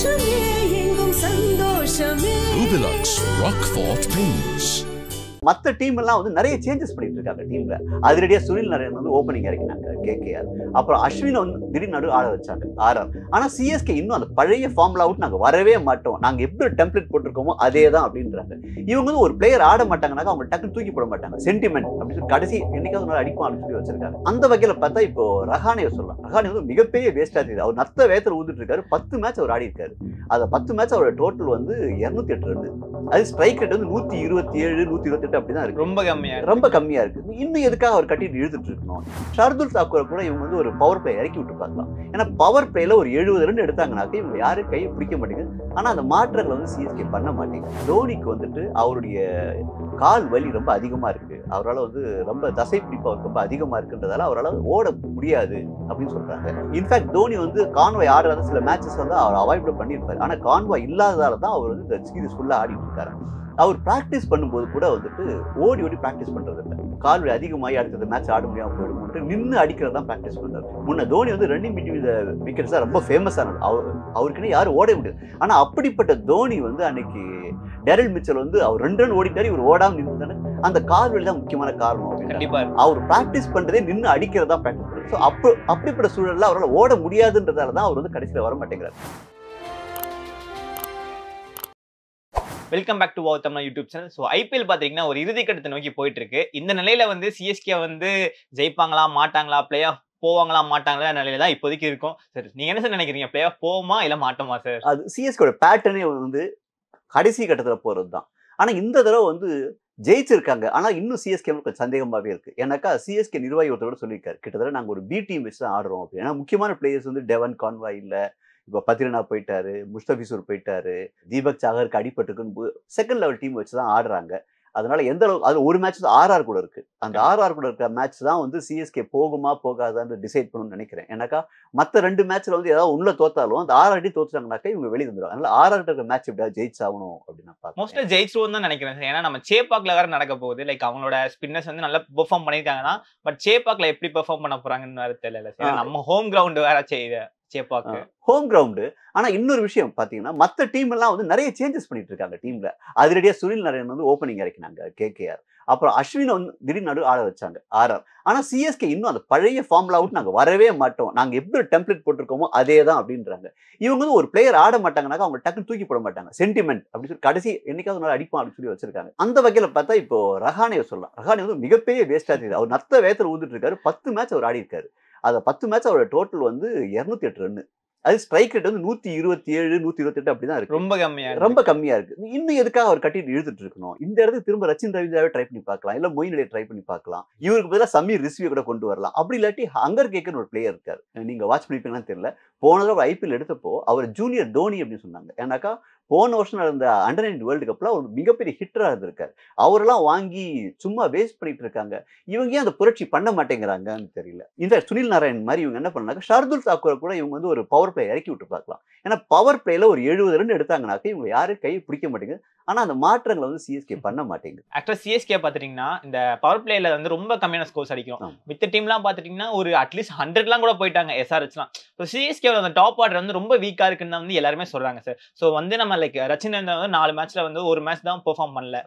சந்தோஷமே எங்கும் சந்தோஷமே ரூபிலக்ஸ் ராக் ஃபார்ட் பெயிண்ட்ஸ் மற்ற டீம் எல்லாம் வந்து நிறைய சேஞ்சஸ் பண்ணிட்டு இருக்காங்க டீம்ல அதிரடியா சுனில் நரேன் வந்து ஓப்பனிங் இறக்கினாங்க ஆர் அப்புறம் அஸ்வினை வந்து திடீர் நடு ஆட வச்சாங்க ஆர் ஆனால் சிஎஸ்கே இன்னும் அந்த பழைய ஃபார்ம்ல அவுட் நாங்கள் வரவே மாட்டோம் நாங்கள் எப்படி டெம்ப்ளேட் போட்டிருக்கோமோ அதே தான் அப்படின்றாங்க இவங்க வந்து ஒரு பிளேயர் ஆட மாட்டாங்கனாக்கா அவங்க டக்குன்னு தூக்கி போட மாட்டாங்க சென்டிமெண்ட் அப்படின்னு சொல்லி கடைசி என்னைக்காவது நல்லா அடிக்கும் அப்படின்னு சொல்லி வச்சிருக்காங்க அந்த வகையில் பார்த்தா இப்போ ரஹானே சொல்லலாம் ரஹானி வந்து மிகப்பெரிய வேஸ்டாக தெரியுது அவர் நத்த வேத்தில் ஊந்துட்டு இருக்காரு பத்து மேட்ச் அவர் ஆடி இருக்காரு அதை பத்து மேட்ச் அவரோட டோட்டல் வந்து இரநூத்தி எட்டு ரன் அது ஸ்ட்ரைக் ரேட் வந்து நூற்றி இருபத்தி ஏழு நூற்றி இருபத்தி மட்டும் அப்படிதான் இருக்கு ரொம்ப கம்மியா ரொம்ப கம்மியா இருக்கு இன்னும் எதுக்காக அவர் கட்டிட்டு இழுத்துட்டு இருக்கணும் ஷார்துல் தாக்கூரை கூட இவங்க வந்து ஒரு பவர் பிளே இறக்கி விட்டு பார்க்கலாம் ஏன்னா பவர் பிளேல ஒரு எழுபது ரெண்டு எடுத்தாங்கனாக்க இவங்க யாரும் கையை பிடிக்க மாட்டேங்குது ஆனா அந்த மாற்றங்களை வந்து சிஎஸ்கே பண்ண மாட்டேங்குது தோனிக்கு வந்துட்டு அவருடைய கால் வலி ரொம்ப அதிகமா இருக்கு அவரால் வந்து ரொம்ப தசை பிடிப்பு அவருக்கு ரொம்ப அதிகமா இருக்குன்றதால அவரால் ஓட முடியாது அப்படின்னு சொல்றாங்க இன்ஃபேக்ட் தோனி வந்து கான்வாய் ஆடுறத சில மேட்சஸ் வந்து அவர் அவாய்ட் பண்ணியிருப்பாரு ஆனா கான்வாய் இல்லாததால தான் அவர் வந்து இந்த சீரீஸ் ஃபுல்லாக ஆடிட்டு இருக்காரு அவர் ப்ராக்டிஸ் பண்ணும்போது கூட வந்துட்டு ஓடி ஓடி ப்ராக்டிஸ் பண்ணுறது இல்லை கால் அதிகமாகி அடுத்தது மேட்ச் ஆட முடியாமல் போயிடும்ட்டு நின்று அடிக்கிறது தான் ப்ராக்டிஸ் பண்ணுறது முன்ன தோனி வந்து ரன்னிங் பிட்வீன் விக்கெட்ஸ் தான் ரொம்ப ஃபேமஸானது அவர் அவருக்குன்னு யாரும் ஓட முடியாது ஆனால் அப்படிப்பட்ட தோனி வந்து அன்னைக்கு டெரல் மிச்சல் வந்து அவர் ரெண்டு ரன் ஓடிட்டார் இவர் ஓடாமல் நின்று அந்த கால்வெளி தான் முக்கியமான காரணம் கண்டிப்பா அவர் ப்ராக்டிஸ் பண்ணுறதே நின்று அடிக்கிறதா ப்ராக்டிஸ் பண்ணுறது ஸோ அப்போ அப்படிப்பட்ட சூழலில் அவரால் ஓட முடியாதுன்றதால தான் அவர் வந்து கடைசியில் வர மாட்டேங்கிறார் welcome back to Tamil YouTube channel so IPL பார்த்தீங்கன்னா ஒரு இறுதிக்கட்டத்தை நோக்கி போயிட்டு இருக்கு இந்த நிலையில வந்து சிஎஸ்கே வந்து ஜெயிப்பாங்களா மாட்டாங்களா பிளே ஆஃப் போவாங்களா மாட்டாங்களா நிலையில தான் இப்போதைக்கு இருக்கும் சார் நீங்க என்ன சார் நினைக்கிறீங்க பிளே ஆஃப் போமா இல்லை மாட்டோமா சார் அது சிஎஸ்கேட பேட்டர்னே வந்து கடைசி கட்டத்தில் போறது தான் ஆனால் இந்த தடவை வந்து ஜெயிச்சிருக்காங்க ஆனால் இன்னும் சிஎஸ்கே கொஞ்சம் சந்தேகமாகவே இருக்குது ஏன்னாக்கா சிஎஸ்கே நிர்வாகி ஒருத்தரோட சொல்லியிருக்காரு கிட்டத்தட்ட நாங்கள் ஒரு பி டீம் வச்சு தான் ஆடுறோம் அப்படின்னா முக்கியமான பிளேயர்ஸ் வந்து டெவன் கான்வாய் இல்லை இப்போ பத்ரினா போயிட்டாரு முஸ்தபிசூர் போயிட்டாரு தீபக் சாகருக்கு அடிபட்டுருக்குன்னு செகண்ட் லெவல் டீம் வச்சு தான் ஆடுறாங்க அதனால எந்த அளவுக்கு அது ஒரு மேட்ச் ஆர் ஆர்ஆர் கூட இருக்கு அந்த ஆர்ஆர் கூட இருக்கிற மேட்ச் தான் வந்து சிஎஸ்கே போகுமா போகாதான்னு டிசைட் பண்ணணும்னு நினைக்கிறேன் ஏன்னாக்கா மற்ற ரெண்டு மேட்ச்ல வந்து ஏதாவது உள்ள தோத்தாலும் அந்த ஆர் ஆர்டி தோத்துட்டாங்கனாக்கா இவங்க வெளியே வந்துடுவாங்க அதனால ஆர்ஆர் இருக்கிற மேட்ச் எப்படியாவது ஜெயிச்சாகணும் அப்படின்னு பார்த்து மோஸ்ட்லி ஜெயிச்சு தான் நினைக்கிறேன் ஏன்னா நம்ம சேப்பாக்ல வேற நடக்க போகுது லைக் அவங்களோட ஸ்பின்னர்ஸ் வந்து நல்லா பெர்ஃபார்ம் பண்ணியிருக்காங்கன்னா பட் சேப்பாக்ல எப்படி பெர்ஃபார்ம் பண்ண போறாங்கன்னு வேற தெரியல நம்ம ஹோம் கிரவுண்ட் வேற செய்யுது சேப்பாக்கு ஹோம் கிரவுண்டு ஆனால் இன்னொரு விஷயம் பார்த்தீங்கன்னா மற்ற டீம் எல்லாம் வந்து நிறைய சேஞ்சஸ் பண்ணிட்டு இருக்காங்க டீம்ல அதிரடியாக சுனில் நரேன் வந்து ஓப்பனிங் இறக்கினாங்க கேகேஆர் அப்புறம் அஸ்வினை வந்து திடீர் நடு ஆட வச்சாங்க ஆர் ஆர் ஆனால் சிஎஸ்கே இன்னும் அந்த பழைய ஃபார்ம்ல அவுட் நாங்கள் வரவே மாட்டோம் நாங்கள் எப்படி டெம்ப்ளேட் போட்டிருக்கோமோ அதே தான் அப்படின்றாங்க இவங்க வந்து ஒரு பிளேயர் ஆட மாட்டாங்கனாக்க அவங்க டக்குன்னு தூக்கி போட மாட்டாங்க சென்டிமெண்ட் அப்படின்னு சொல்லி கடைசி என்னைக்காவது நாள் அடிப்பான் அப்படின்னு சொல்லி வச்சிருக்காங்க அந்த வகையில் பார்த்தா இப்போ ரஹானே சொல்லலாம் ரஹானே வந்து மிகப்பெரிய வேஸ்டாக இருக்குது அவர் நத்த வேத்தில் ஊந்துட்டு இருக்காரு பத்து மேட்ச் அவர் ஆடி இருக்காரு அதை பத்து மேட்ச் அவரோட டோட்டல் வந்து இரநூத்தி எட்டு ரன்னு அது ஸ்ட்ரைக் ரேட் வந்து நூத்தி இருபத்தி ஏழு நூத்தி இருபத்தி எட்டு அப்படிதான் இருக்கு ரொம்ப கம்மியா ரொம்ப கம்மியா இருக்கு இன்னும் எதுக்காக அவர் கட்டிட்டு இழுத்துட்டு இருக்கணும் இந்த இடத்துக்கு திரும்ப ரச்சின் ரவீந்திராவே ட்ரை பண்ணி பார்க்கலாம் இல்ல நிலையை ட்ரை பண்ணி பார்க்கலாம் இவருக்கு பதிலாக சமீர் ரிஸ்வியை கூட கொண்டு வரலாம் அப்படி இல்லாட்டி ஹங்கர் கேக்கன் ஒரு பிளேயர் இருக்காரு நீங்க வாட்ச் பண்ணிப்பீங்களான்னு தெரியல போன தடவை ஐபிஎல் எடுத்தப்போ அவர் ஜூனியர் தோனி அப்படின்னு சொன்னாங்க ஏன்னாக்கா போன வருஷம் நடந்த அண்டர் நைன் வேர்ல்டு கப்பில் ஒரு மிகப்பெரிய ஹிட்டராக இருந்திருக்கார் அவரெல்லாம் வாங்கி சும்மா வேஸ்ட் பண்ணிட்டு இருக்காங்க இவங்க ஏன் அந்த புரட்சி பண்ண மாட்டேங்கிறாங்கன்னு தெரியல இந்த சுனில் நாராயண் மாதிரி இவங்க என்ன பண்ணாங்க ஷார்துல் தாக்கூரை கூட இவங்க வந்து ஒரு பவர் பிளே இறக்கி விட்டு பார்க்கலாம் ஏன்னா பவர் பிளேல ஒரு எழுபது ரெண்டு எடுத்தாங்கனாக்க இவங்க யாரும் கை பிடிக்க மாட்டேங்குது ஆனால் அந்த மாற்றங்களை வந்து சிஎஸ்கே பண்ண மாட்டேங்குது ஆக்சுவலாக சிஎஸ்கே பார்த்துட்டிங்கன்னா இந்த பவர் பிளேயில் வந்து ரொம்ப கம்மியான ஸ்கோர்ஸ் அடிக்கும் மித்த டீம்லாம் பார்த்துட்டிங்கன்னா ஒரு அட்லீஸ்ட் ஹண்ட்ரட்லாம் கூட போயிட்டாங்க எஸ்ஆர்ஹெச்லாம் ஸோ சிஎஸ்கேவில் அந்த டாப் ஆர்டர் வந்து ரொம்ப வீக்காக இருக்குன்னு வந்து எல்லாருமே சொல்கிறாங்க சார் ஸோ வந்து நம்ம லைக் ரச்சனை வந்து நாலு மேட்ச்ல வந்து ஒரு மேட்ச் தான் பெர்ஃபார்ம் பண்ணல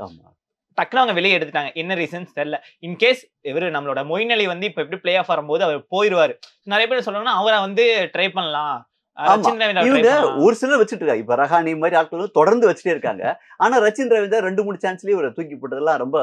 டக்குனு அவங்க வெளியே எடுத்துட்டாங்க என்ன ரீசன்ஸ் தெரியல இன்கேஸ் இவர் நம்மளோட மொயின் அலி வந்து இப்போ எப்படி பிளே ஆஃப் வரும்போது அவர் போயிடுவார் நிறைய பேர் சொல்லணும்னா அவரை வந்து ட்ரை பண்ணலாம் ஒரு சிலர் வச்சுட்டு இருக்காங்க இப்ப ரஹானி மாதிரி ஆட்கள் தொடர்ந்து வச்சுட்டே இருக்காங்க ஆனா ரச்சின் ரவீந்தர் ரெண்டு மூணு சான்ஸ்லயே இவரை தூக்கி போட்டதெல்லாம் ரொம்ப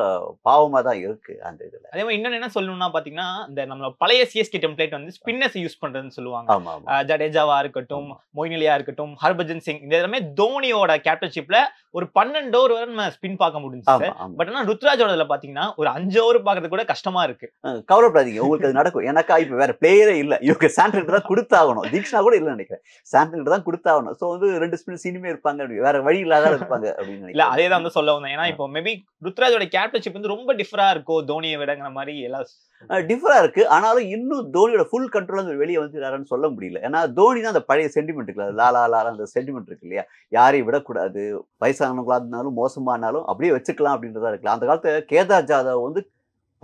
பாவமா தான் இருக்கு அந்த இதுல அதே மாதிரி இன்னொன்னு என்ன சொல்லணும்னா பாத்தீங்கன்னா இந்த நம்ம பழைய சிஎஸ்டி டெம்ப்ளேட் வந்து ஸ்பின்னர்ஸ் யூஸ் பண்றதுன்னு சொல்லுவாங்க ஜடேஜாவா இருக்கட்டும் மொய்னிலியா இருக்கட்டும் ஹர்பஜன் சிங் இந்த எல்லாமே தோனியோட கேப்டன்ஷிப்ல ஒரு பன்னெண்டு ஓவர் வரை நம்ம ஸ்பின் பார்க்க முடிஞ்சு பட் ஆனா ருத்ராஜோட பாத்தீங்கன்னா ஒரு அஞ்சு ஓவர் பாக்குறது கூட கஷ்டமா இருக்கு கவலைப்படாதீங்க உங்களுக்கு அது நடக்கும் எனக்கா இப்ப வேற பிளேயரே இல்ல இவங்க சாண்ட்ரேட் தான் கொடுத்தாகணும் தீக்ஷா கூட இல்ல நினைக்கிறேன் சாம்பிள் தான் கொடுத்தாகணும் ஸோ வந்து ரெண்டு ஸ்பின்ஸ் இனிமே இருப்பாங்க அப்படி வேற வழி இல்லாத இருப்பாங்க அப்படின்னு இல்லை அதே தான் வந்து சொல்ல வந்தேன் ஏன்னா இப்போ மேபி ருத்ராஜோட கேப்டன்ஷிப் வந்து ரொம்ப டிஃபராக இருக்கும் தோனியை விடங்கிற மாதிரி எல்லாம் டிஃபரா இருக்கு ஆனாலும் இன்னும் தோனியோட ஃபுல் கண்ட்ரோல் வந்து வெளியே வந்துட்டாருன்னு சொல்ல முடியல ஏன்னா தோனி தான் அந்த பழைய சென்டிமெண்ட் இருக்குல்ல லாலா லாலா அந்த சென்டிமெண்ட் இருக்கு இல்லையா யாரையும் விடக்கூடாது வயசானவங்களா இருந்தாலும் மோசமானாலும் அப்படியே வச்சுக்கலாம் அப்படின்றதா இருக்குல்ல அந்த காலத்துல கேதார் ஜாதவ் வந்து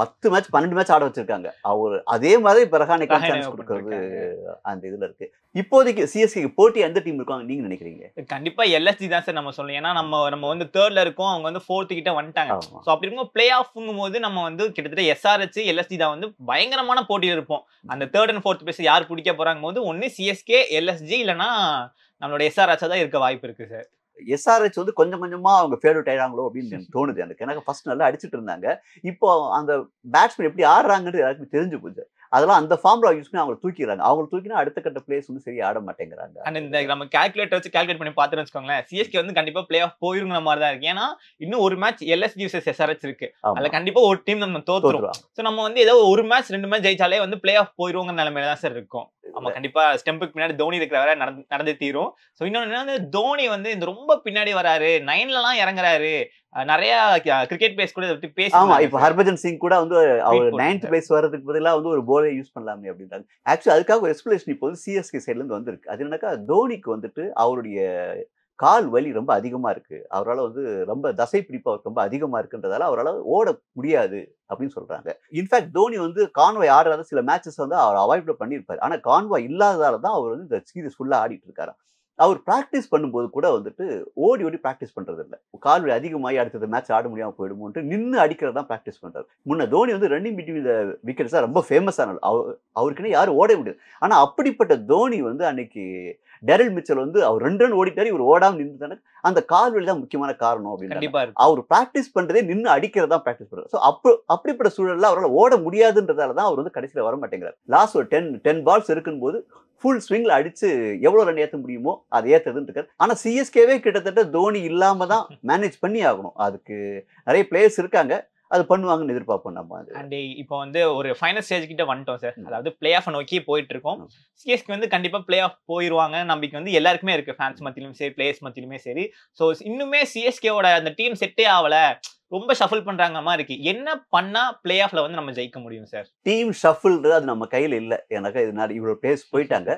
பத்து மேட்ச் பன்னெண்டு மேட்ச் ஆட வச்சிருக்காங்க அவர் அதே மாதிரி பெரஹானிக்கு சான்ஸ் கொடுக்கறது அந்த இதுல இருக்கு இப்போதைக்கு சிஎஸ்கே போட்டி எந்த டீம் இருக்காங்க நீங்க நினைக்கிறீங்க கண்டிப்பா எல்எஸ்டி தான் சார் நம்ம சொல்லலாம் ஏன்னா நம்ம நம்ம வந்து தேர்ட்ல இருக்கோம் அவங்க வந்து ஃபோர்த்து கிட்ட வந்துட்டாங்க ஸோ அப்படி இருக்கும் பிளே ஆஃப்ங்கும் போது நம்ம வந்து கிட்டத்தட்ட எஸ்ஆர்ஹெச் எல்எஸ்டி தான் வந்து பயங்கரமான போட்டியில் இருப்போம் அந்த தேர்ட் அண்ட் ஃபோர்த் பிளேஸ் யார் பிடிக்க போறாங்க போது ஒன்னு சிஎஸ்கே எல்எஸ்ஜி இல்லைன்னா நம்மளோட எஸ்ஆர்ஹெச்சா தான் இருக்க வாய்ப்பு இருக்கு சார் எஸ்ஆர்ஹெச் வந்து கொஞ்சம் கொஞ்சமா அவங்க ஃபேவரட் ஆயிடாங்களோ அப்படின்னு எனக்கு தோணுது எனக்கு எனக்கு ஃபர்ஸ்ட் நல்லா அடிச்சுட்டு இருந்தாங்க இப்போ அந்த பேட்ஸ்மேன் எப்படி ஆடுறாங்கன்னு எல்லாருக்கும் தெரிஞ்சு போச்சு அதெல்லாம் அந்த ஃபார்ம்ல யூஸ் பண்ணி அவங்களை தூக்கிறாங்க அவங்க தூக்கினா அடுத்த கட்ட பிளேஸ் வந்து சரியா ஆட மாட்டேங்கிறாங்க அண்ட் இந்த நம்ம கேல்குலேட்டர் வச்சு கேல்குலேட் பண்ணி பாத்து வச்சுக்கோங்களேன் சிஎஸ்கே வந்து கண்டிப்பா பிளே ஆஃப் போயிருங்கிற மாதிரி தான் இருக்கு ஏன்னா இன்னும் ஒரு மேட்ச் எல்எஸ் ஜிஎஸ் எஸ்ஆர்எச் இருக்கு அதுல கண்டிப்பா ஒரு டீம் நம்ம தோத்துருவோம் நம்ம வந்து ஏதோ ஒரு மேட்ச் ரெண்டு மேட்ச் ஜெயிச்சாலே வந்து பிளே ஆஃப் போயிருவோங்கிற நிலைமையில தான் சார் இருக்கும் ஆமா கண்டிப்பா ஸ்டெம்புக்கு பின்னாடி தோனி இருக்கிற வர நடந்து தீரும் இன்னொன்னு வந்து தோனி வந்து இந்த ரொம்ப பின்னாடி வராரு எல்லாம் இறங்குறாரு நிறைய கிரிக்கெட் பேஸ் கூட பத்தி பேசி ஆமா ஹர்பஜன் சிங் கூட வந்து அவர் நைன்த் பேஸ் வர்றதுக்கு பதிலாக வந்து ஒரு போலே யூஸ் பண்ணலாமே அப்படின்றாங்க ஆக்சுவலி அதுக்காக ஒரு எக்ஸ்பிளேஷன் இப்போ வந்து சிஎஸ்கே இருந்து வந்திருக்கு அது என்னக்கா தோனிக்கு வந்துட்டு அவருடைய கால் வலி ரொம்ப அதிகமாக இருக்குது அவரால் வந்து ரொம்ப தசை பிடிப்பு அவருக்கு ரொம்ப அதிகமாக இருக்குன்றதால அவரால் ஓட முடியாது அப்படின்னு சொல்கிறாங்க இன்ஃபேக்ட் தோனி வந்து கான்வாய் ஆடுறாத சில மேட்சஸ் வந்து அவர் அவாய்ட் பண்ணியிருப்பார் ஆனால் கான்வாய் இல்லாததால தான் அவர் வந்து இந்த சீரீஸ் ஃபுல்லாக ஆடிட்டு அவர் ப்ராக்டிஸ் பண்ணும்போது கூட வந்துட்டு ஓடி ஓடி ப்ராக்டிஸ் பண்ணுறது இல்லை கால் கால்வலி அதிகமாகி அடுத்தது மேட்ச் ஆட முடியாமல் போயிடுமோன்ட்டு நின்று அடிக்கிறது தான் ப்ராக்டிஸ் பண்ணுறாரு முன்னே தோனி வந்து ரன்னிங் பிட்வீன் த விக்கெட்ஸாக ரொம்ப ஃபேமஸான அவர் அவருக்குன்னு யாரும் ஓட முடியாது ஆனால் அப்படிப்பட்ட தோனி வந்து அன்னைக்கு டெரல் மிச்சல் வந்து அவர் ரெண்டு ரன் ஓடிட்டாரு இவர் ஓடாமல் நின்று தானே அந்த கால்வெளி தான் முக்கியமான காரணம் அப்படின்னு அவர் ப்ராக்டிஸ் பண்ணுறதே நின்று அடிக்கிறதா ப்ராக்டிஸ் பண்றாரு ஸோ அப்போ அப்படிப்பட்ட சூழலில் அவரால் ஓட முடியாதுன்றதால தான் அவர் வந்து கடைசியில் வர மாட்டேங்கிறார் லாஸ்ட் ஒரு டென் டென் பால்ஸ் இருக்கும்போது ஃபுல் ஸ்விங்கில் அடித்து எவ்வளோ ரன் ஏற்ற முடியுமோ அதை ஏற்றதுன்னு இருக்காரு ஆனால் சிஎஸ்கேவே கிட்டத்தட்ட தோனி இல்லாமல் தான் மேனேஜ் பண்ணி ஆகணும் அதுக்கு நிறைய பிளேயர்ஸ் இருக்காங்க அது பண்ணுவாங்கன்னு எதிர்பார்ப்போம் நம்ம அண்ட் இப்போ வந்து ஒரு ஃபைனல் ஸ்டேஜ் கிட்ட வந்துட்டோம் சார் அதாவது பிளே ஆஃப் நோக்கி போயிட்டு இருக்கோம் சிஎஸ்கே வந்து கண்டிப்பா பிளே ஆஃப் போயிருவாங்க நம்பிக்கை வந்து எல்லாருக்குமே இருக்கு ஃபேன்ஸ் மத்தியிலும் சரி பிளேயர்ஸ் மத்தியிலுமே சரி ஸோ இன்னுமே சிஎஸ்கேவோட அந்த டீம் செட்டே ஆகல ரொம்ப ஷஃபிள் பண்றாங்க மாதிரி இருக்கு என்ன பண்ணா பிளே ஆஃப்ல வந்து நம்ம ஜெயிக்க முடியும் சார் டீம் ஷஃபிள்ன்றது அது நம்ம கையில இல்ல எனக்கு இது இவ்வளவு பேஸ் போயிட்டாங்க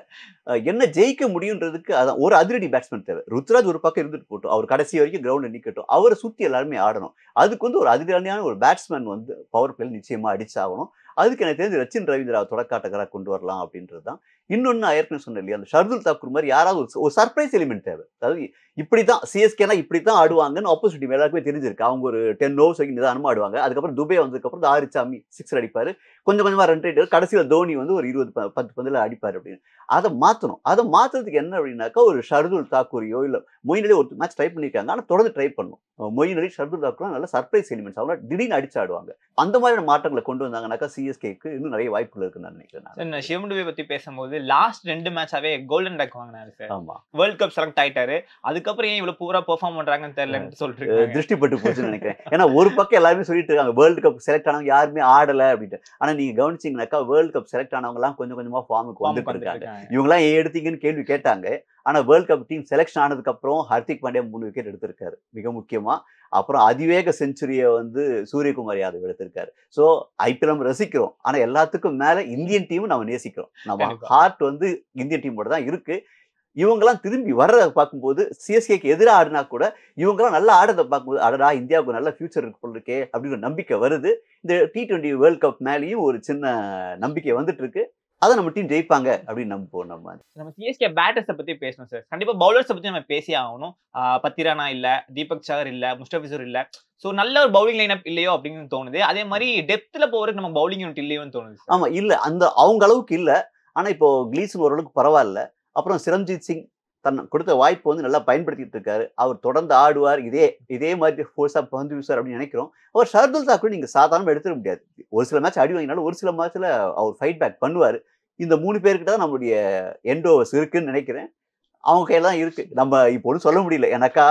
என்ன ஜெயிக்க முடியும்ன்றதுக்கு அதான் ஒரு அதிரடி பேட்ஸ்மேன் தேவை ருத்ராஜ் ஒரு பக்கம் இருந்துட்டு போட்டோம் அவர் கடைசி வரைக்கும் கிரவுண்ட்ல நிக்கட்டும் அவரை சுத்தி எல்லாருமே ஆடணும் அதுக்கு வந்து ஒரு அதிரடியான ஒரு பேட்ஸ்மேன் வந்து பவர் பிளேல நிச்சயமா அடிச்சாகணும் அதுக்கு எனக்கு தெரிஞ்சு ரச்சின் ரவீந்திரா தொடக்காட்டகராக கொண்டு வரலாம் அப்படின்றது தான் இன்னொன்று நான் ஏற்கனவே சொன்னேன் இல்லையா அந்த ஷர்துல் தாக்கூர் மாதிரி யாராவது ஒரு சர்ப்ரைஸ் எலிமெண்ட் தேவை அதாவது இப்படி தான் சிஎஸ்கேனா இப்படி தான் ஆடுவாங்கன்னு ஆப்போசிட் எல்லாருக்குமே தெரிஞ்சிருக்கு அவங்க ஒரு டென் ஓவர்ஸ் வரைக்கும் நிதானமாக ஆடுவாங்க அதுக்கப்புறம் துபே வந்ததுக்கப்புறம் தாரிச்சாமி சிக்ஸ் அடிப்பார் கொஞ்சம் கொஞ்சமாக ரெண்டு ரேட் கடைசியில் தோனி வந்து ஒரு இருபது பத்து பந்தில் அடிப்பார் அப்படின்னு அதை மாற்றணும் அதை மாற்றுறதுக்கு என்ன அப்படின்னாக்கா ஒரு ஷர்துல் தாக்கூரியோ இல்லை மொயின் ஒரு மேட்ச் ட்ரை பண்ணியிருக்காங்க ஆனால் தொடர்ந்து ட்ரை பண்ணணும் மொயின் அலி ஷர்துல் தாக்கூர் நல்ல சர்ப்ரைஸ் எலிமெண்ட்ஸ் அவங்க திடீர்னு அடிச்சு ஆடுவாங்க அந்த மாதிரியான மாற்றங்களை கொண்டு வந்தாங்கனாக்கா சிஎஸ்கேக்கு இன்னும் நிறைய வாய்ப்புகள் இருக்குன்னு நான் நினைக்கிறேன் சிவன் பற்றி பேசும்போது லாஸ்ட் ரெண்டு மேட்சாவே கோல்டன் டக் வாங்கினாரு சார் ஆமா வேர்ல்ட் கப் செலக்ட் ஆயிட்டாரு அதுக்கப்புறம் ஏன் இவ்வளவு பூரா பெர்ஃபார்ம் பண்றாங்கன்னு தெரியல சொல்லிட்டு திருஷ்டிப்பட்டு போச்சுன்னு நினைக்கிறேன் ஏன்னா ஒரு பக்கம் எல்லாருமே சொல்லிட்டு இருக்காங்க வேர்ல்டு கப் செலக்ட் ஆனவங்க யாருமே ஆடல அப்படின்ட்டு ஆனா நீங்க கவனிச்சிங்கனாக்கா வேர்ல்ட் கப் செலக்ட் ஆனவங்க எல்லாம் கொஞ்சம் கொஞ்சமா ஃபார்முக்கு வந்துட்டு இருக்காங்க இவங்க எல்லாம் ஏன் எடுத்தீங்கன்னு கேள்வி கேட்டாங்க ஆனா வேர்ல்ட் கப் டீம் செலக்ஷன் ஆனதுக்கு அப்புறம் ஹர்திக் பாண்டியா மூணு விக்கெட் எடுத்திருக்காரு மிக முக்கியமா அப்புறம் அதிவேக செஞ்சுரியை வந்து சூரியகுமார் யாதவ் எடுத்திருக்காரு ஸோ ஐபிஎல் நம்ம ரசிக்கிறோம் ஆனால் எல்லாத்துக்கும் மேலே இந்தியன் டீமும் நம்ம நேசிக்கிறோம் நம்ம ஹார்ட் வந்து இந்தியன் டீமோட தான் இருக்கு இவங்கெல்லாம் திரும்பி வர்றதை பார்க்கும்போது சிஎஸ்கேக்கு எதிராக ஆடினா கூட இவங்கெல்லாம் நல்லா ஆடுறதை பார்க்கும்போது ஆடடா இந்தியாவுக்கு நல்ல ஃபியூச்சர் இருக்கே அப்படின்னு நம்பிக்கை வருது இந்த டி ட்வெண்ட்டி வேர்ல்ட் கப் மேலேயும் ஒரு சின்ன நம்பிக்கை வந்துட்டு இருக்கு அதை நம்ம டீம் ஜெயிப்பாங்க அப்படின்னு நம்புவோம் நம்ம நம்ம சிஎஸ்கே பேட்டர்ஸை பற்றி பேசணும் சார் கண்டிப்பாக பவுலர்ஸை பற்றி நம்ம பேசி ஆகணும் பத்திரானா இல்லை தீபக் சாகர் இல்லை முஸ்டபிசூர் இல்லை ஸோ நல்ல ஒரு பவுலிங் அப் இல்லையோ அப்படின்னு தோணுது அதே மாதிரி டெப்த்தில் போகிறதுக்கு நம்ம பவுலிங் யூனிட் இல்லையோன்னு தோணுது ஆமாம் இல்லை அந்த அவங்க அளவுக்கு இல்லை ஆனால் இப்போ கிளீசன் ஓரளவுக்கு பரவாயில்ல அப்புறம் சிரம்ஜித் சிங் தன் கொடுத்த வாய்ப்பு வந்து நல்லா பயன்படுத்திட்டு இருக்காரு அவர் தொடர்ந்து ஆடுவார் இதே இதே மாதிரி ஃபோர்ஸாக பந்து வீசார் அப்படின்னு நினைக்கிறோம் அவர் ஷர்துல் தாக்கூர் நீங்கள் சாதாரணமாக எடுத்துட முடியாது ஒரு சில மேட்ச் அடி வாங்கினாலும் ஒரு சில மேட்ச்சில் அவர் ஃபைட் பேக் பண்ணுவார் இந்த மூணு பேர்கிட்ட தான் நம்மளுடைய எண்டோவர்ஸ் இருக்குன்னு நினைக்கிறேன் அவங்க கையில் தான் இருக்குது நம்ம இப்போ ஒன்றும் சொல்ல முடியல எனக்கா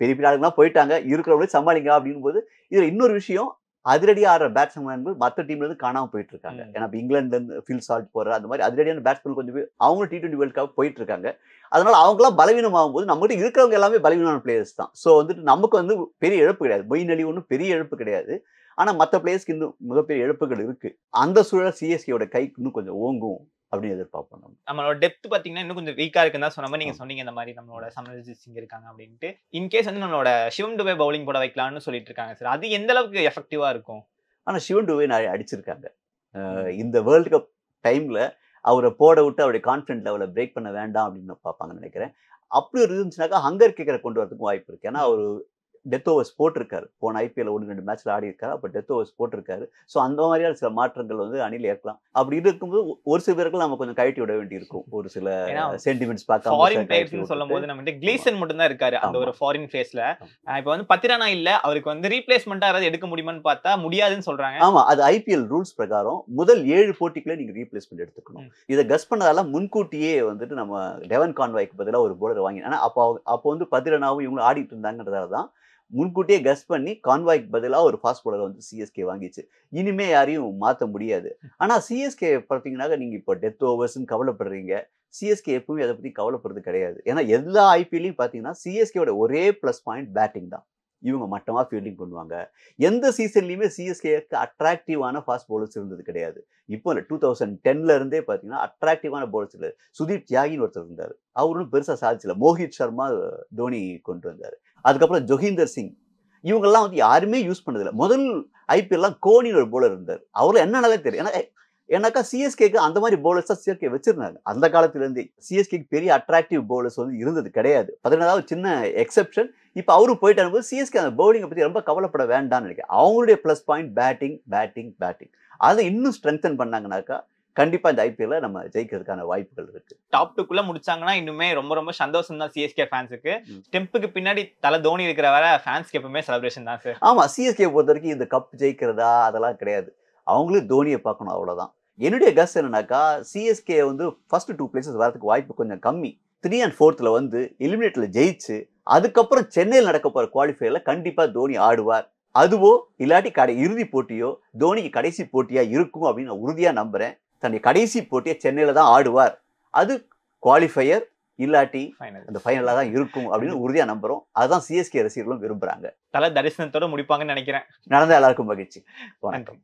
பெரிய பெரிய ஆளுங்களாம் போயிட்டாங்க இருக்கிறவங்களே சமாளிங்க அப்படின் போது இதில் இன்னொரு விஷயம் அதிரடியாக ஆடுற பேட்ஸ்மேன் மற்ற டீம்லேருந்து காணாமல் போயிட்டு இருக்காங்க ஏன்னா இப்போ இங்கிலாந்துலேருந்து ஃபீல் சால்ட் போகிற அந்த மாதிரி அதிரடியான பேட்ஸ்மேன் கொஞ்சம் அவங்களும் டி டுவெண்ட்டி வேர்ல்ட் கப் போயிட்டு இருக்காங்க அதனால அவங்களாம் பலவீனம் ஆகும்போது நம்மகிட்ட இருக்கிறவங்க எல்லாமே பலவீனமான பிளேயர்ஸ் தான் ஸோ வந்துட்டு நமக்கு வந்து பெரிய இழப்பு கிடையாது மொயின் அலி ஒன்றும் பெரிய இழப்பு கிடையாது ஆனால் மற்ற பிளேயர்ஸ்க்கு இன்னும் மிகப்பெரிய இழப்புகள் இருக்குது அந்த சூழல் சிஎஸ்கேயோட கைக்கு இன்னும் கொஞ்சம் ஓங்கும் அப்படின்னு எதிர்பார்ப்போம் நம்ம நம்மளோட டெப்த் பார்த்தீங்கன்னா இன்னும் கொஞ்சம் வீக்காக இருக்குன்னு தான் சொன்ன நீங்கள் சொன்னீங்க இந்த மாதிரி நம்மளோட சமரஜித் சிங் இருக்காங்க அப்படின்ட்டு இன்கேஸ் வந்து நம்மளோட சிவம் டுபே பவுலிங் போட வைக்கலாம்னு சொல்லிட்டு இருக்காங்க சார் அது எந்த அளவுக்கு எஃபெக்டிவாக இருக்கும் ஆனால் சிவன் டுபே நிறைய அடிச்சிருக்காங்க இந்த வேர்ல்டு கப் டைமில் அவரை போட விட்டு அவருடைய கான்ஃபிடென்ட் லெவலை பிரேக் பண்ண வேண்டாம் அப்படின்னு பார்ப்பாங்கன்னு நினைக்கிறேன் அப்படி ஒரு இருந்துச்சுனாக்கா ஹங்கர் கேக்கரை கொண்டு வரதுக்கும் வாய்ப்பு இருக்குது ஏன்னா அவர் டெத் ஓவர்ஸ் போட்டிருக்காரு போன ஐபிஎல் ஒன்று ரெண்டு மேட்ச்சில் ஆடி இருக்காரு அப்போ டெத் ஓவர்ஸ் போட்டிருக்காரு ஸோ அந்த மாதிரியான சில மாற்றங்கள் வந்து அணியில் ஏற்கலாம் அப்படி இருக்கும்போது ஒரு சில பேருக்கு நம்ம கொஞ்சம் கழட்டி விட வேண்டி இருக்கும் ஒரு சில சென்டிமெண்ட்ஸ் பார்க்காம ஃபாரின் சொல்லும் போது நம்ம கிளீசன் மட்டும் தான் இருக்காரு அந்த ஒரு ஃபாரின் ஃபேஸ்ல இப்போ வந்து பத்திரானா இல்ல அவருக்கு வந்து ரீப்ளேஸ்மெண்ட்டாக யாராவது எடுக்க முடியுமான்னு பார்த்தா முடியாதுன்னு சொல்றாங்க ஆமா அது ஐபிஎல் ரூல்ஸ் பிரகாரம் முதல் ஏழு போட்டிக்குள்ளே நீங்க ரீப்ளேஸ்மெண்ட் எடுத்துக்கணும் இதை கஸ் பண்ணதால முன்கூட்டியே வந்துட்டு நம்ம டெவன் கான்வாய்க்கு பதிலாக ஒரு போலரை வாங்கி ஆனால் அப்போ அப்போ வந்து பத்திரனாவும் இவங்களும் ஆடிட்டு இருந்தாங்கன்றதால தான் முன்கூட்டியே கஸ் பண்ணி கான்வாய்க்கு பதிலாக ஒரு ஃபாஸ்ட் பாலரை வந்து சிஎஸ்கே வாங்கிச்சு இனிமே யாரையும் மாற்ற முடியாது ஆனால் சிஎஸ்கே பார்த்தீங்கன்னாக்க நீங்கள் இப்போ டெத் ஓவர்ஸ்ன்னு கவலைப்படுறீங்க சிஎஸ்கே எப்பவுமே அதை பற்றி கவலைப்படுறது கிடையாது ஏன்னா எல்லா ஐபிஎல்லையும் பார்த்தீங்கன்னா சிஎஸ்கேவோட ஒரே ப்ளஸ் பாயிண்ட் பேட்டிங் தான் இவங்க மட்டமாக ஃபீல்டிங் பண்ணுவாங்க எந்த சீசன்லையுமே சிஎஸ்கேக்கு அட்ராக்டிவான ஃபாஸ்ட் பவுலர்ஸ் இருந்தது கிடையாது இப்போ இல்லை டூ தௌசண்ட் டென்லேருந்தே பார்த்தீங்கன்னா அட்ராக்டிவான பவுலர்ஸ் இல்லை சுதீப் தியாகின்னு ஒருத்தர் இருந்தார் அவரும் பெருசாக சாதிச்சில்ல மோஹித் சர்மா தோனி கொண்டு வந்தார் அதுக்கப்புறம் ஜொகிந்தர் சிங் இவங்கெல்லாம் வந்து யாருமே யூஸ் பண்ணதில்லை முதல் ஐபிஎல்லாம் கோனின்னு ஒரு போலர் இருந்தார் அவரும் என்னன்னாலே தெரியும் ஏன்னா ஏன்னாக்கா சிஎஸ்கேக்கு அந்த மாதிரி பவுலர்ஸ் தான் சிஎஸ்கே வச்சிருந்தாங்க அந்த காலத்திலேருந்து சிஎஸ்கேக்கு பெரிய அட்ராக்டிவ் பவுலர்ஸ் வந்து இருந்தது கிடையாது பதினேழாவது சின்ன எக்ஸப்ஷன் இப்போ அவரும் போயிட்டு போது சிஎஸ்கே அந்த பவுலிங்கை பற்றி ரொம்ப கவலைப்பட வேண்டாம்னு நினைக்கிறேன் அவங்களுடைய plus point batting batting batting அதை இன்னும் ஸ்ட்ரென்தன் பண்ணாங்கனாக்கா கண்டிப்பா இந்த ஐபிஎல்ல நம்ம ஜெயிக்கிறதுக்கான வாய்ப்புகள் இருக்கு டாப் டூக்குள்ள முடிச்சாங்கன்னா இன்னுமே ரொம்ப ரொம்ப சந்தோஷம் தான் சிஎஸ்கே ஃபேன்ஸுக்கு ஸ்டெம்புக்கு பின்னாடி தலை தோனி இருக்கிற வர ஃபேன்ஸ்க்கு எப்பவுமே செலிப்ரேஷன் தான் சார் ஆமா சிஎஸ்கே பொறுத்த வரைக்கும் இந்த கப் ஜெயிக்கிறதா அதெல்லாம் கிடையாது அவங்களும் தோனியை பார்க்கணும் அவ்வளவுதான் என்னுடைய கஸ் என்னன்னாக்கா சிஎஸ்கே வந்து ஃபர்ஸ்ட் டூ பிளேசஸ் வரதுக்கு வாய்ப்பு கொஞ்சம் கம்மி த்ரீ அண்ட் ஃபோர்த்தில் வந்து எலிமினேட்டில் ஜெயிச்சு அதுக்கப்புறம் சென்னையில் நடக்க போகிற குவாலிஃபையரில் கண்டிப்பாக தோனி ஆடுவார் அதுவோ இல்லாட்டி கடை இறுதி போட்டியோ தோனிக்கு கடைசி போட்டியாக இருக்கும் அப்படின்னு நான் உறுதியாக நம்புகிறேன் தன்னுடைய கடைசி போட்டியை சென்னையில் தான் ஆடுவார் அது குவாலிஃபையர் இல்லாட்டி அந்த ஃபைனலாக தான் இருக்கும் அப்படின்னு உறுதியாக நம்புகிறோம் அதுதான் சிஎஸ்கே ரசிகர்களும் விரும்புகிறாங்க தலை தரிசனத்தோடு முடிப்பாங்கன்னு நினைக்கிறேன் நடந்த எல்லாருக்கும் மகிழ்ச்சி வணக்கம்